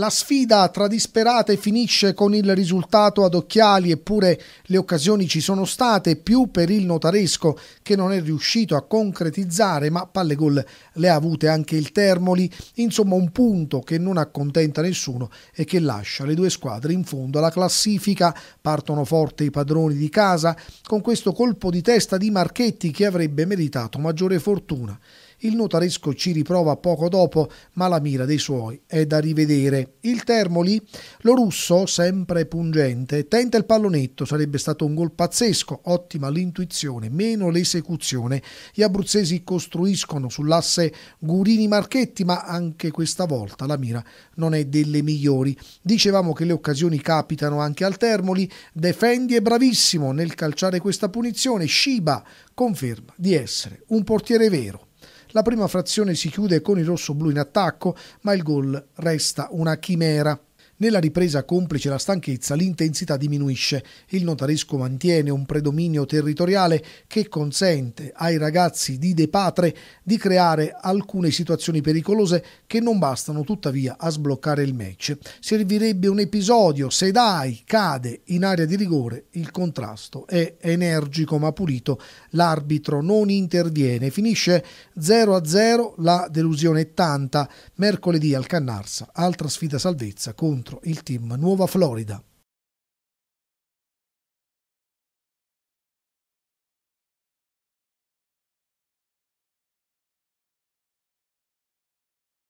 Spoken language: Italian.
La sfida tra disperate finisce con il risultato ad occhiali, eppure le occasioni ci sono state più per il notaresco che non è riuscito a concretizzare, ma palle gol le ha avute anche il Termoli. Insomma, un punto che non accontenta nessuno e che lascia le due squadre in fondo alla classifica. Partono forte i padroni di casa con questo colpo di testa di Marchetti che avrebbe meritato maggiore fortuna. Il notaresco ci riprova poco dopo, ma la mira dei suoi è da rivedere. Il Termoli, lo russo, sempre pungente, tenta il pallonetto, sarebbe stato un gol pazzesco, ottima l'intuizione, meno l'esecuzione. Gli abruzzesi costruiscono sull'asse Gurini-Marchetti, ma anche questa volta la mira non è delle migliori. Dicevamo che le occasioni capitano anche al Termoli, Defendi è bravissimo nel calciare questa punizione, Shiba conferma di essere un portiere vero. La prima frazione si chiude con i rossoblù in attacco, ma il gol resta una chimera. Nella ripresa complice la stanchezza l'intensità diminuisce. Il notaresco mantiene un predominio territoriale che consente ai ragazzi di De Patre di creare alcune situazioni pericolose che non bastano tuttavia a sbloccare il match. Servirebbe un episodio, se dai, cade in area di rigore, il contrasto è energico ma pulito, l'arbitro non interviene, finisce 0-0 la delusione è tanta, mercoledì al Cannarsa, altra sfida salvezza contro il team Nuova Florida.